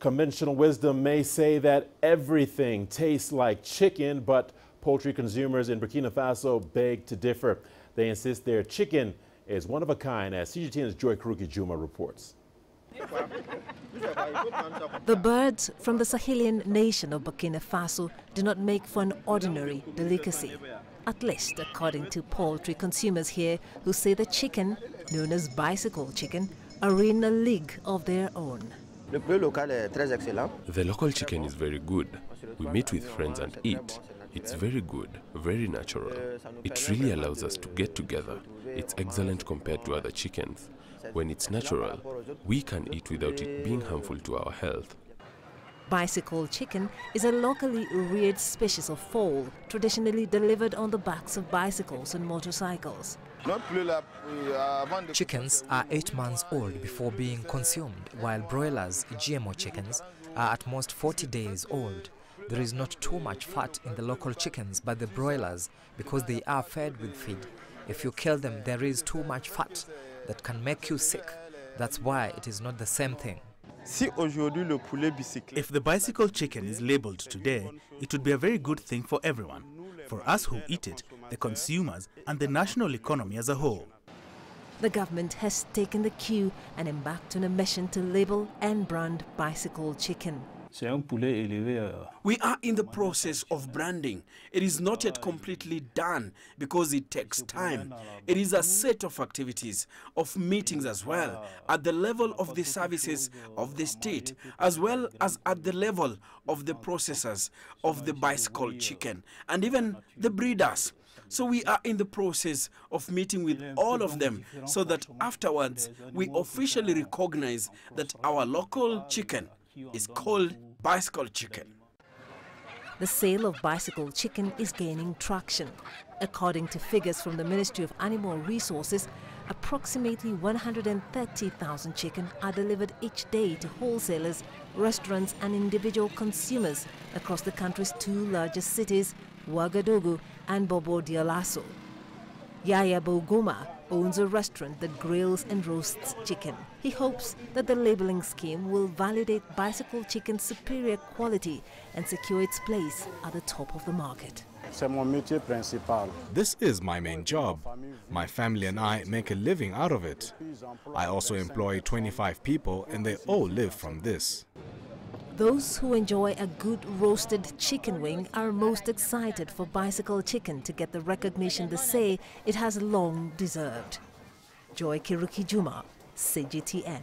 Conventional wisdom may say that everything tastes like chicken, but poultry consumers in Burkina Faso beg to differ. They insist their chicken is one of a kind, as CGTN's Joy Karuki Juma reports. the birds from the Sahelian nation of Burkina Faso do not make for an ordinary delicacy, at least according to poultry consumers here who say the chicken, known as bicycle chicken, are in a league of their own. The local local chicken is very good. We meet with friends and eat. It's very good, very natural. It really allows us to get together. It's excellent compared to other chickens. When it's natural, we can eat without it being harmful to our health. Bicycle chicken is a locally reared species of fowl, traditionally delivered on the backs of bicycles and motorcycles. Chickens are eight months old before being consumed, while broilers, GMO chickens, are at most 40 days old. There is not too much fat in the local chickens, but the broilers, because they are fed with feed, if you kill them, there is too much fat that can make you sick. That's why it is not the same thing. If the bicycle chicken is labeled today, it would be a very good thing for everyone, for us who eat it, the consumers and the national economy as a whole. The government has taken the cue and embarked on a mission to label and brand bicycle chicken. C'est un poulet élevé. Euh, we are in the process of branding. It is not yet completely done because it takes time. Uh, it is a set of activities, of meetings as well, at the level of the services of the state, as well as at the level of the processors of the bicycle chicken, and even the breeders. So we are in the process of meeting with all of them so that afterwards we officially recognize that our local chicken is called bicycle chicken. The sale of bicycle chicken is gaining traction. According to figures from the Ministry of Animal Resources, approximately 130,000 chicken are delivered each day to wholesalers, restaurants and individual consumers across the country's two largest cities, Ouagadougou and Bobo Dioulasso. Yaya Bogoma, owns a restaurant that grills and roasts chicken. He hopes that the labeling scheme will validate bicycle chicken's superior quality and secure its place at the top of the market. This is my main job. My family and I make a living out of it. I also employ 25 people and they all live from this. Those who enjoy a good roasted chicken wing are most excited for Bicycle Chicken to get the recognition they say it has long deserved. Joy Kirukijuma, CGTN.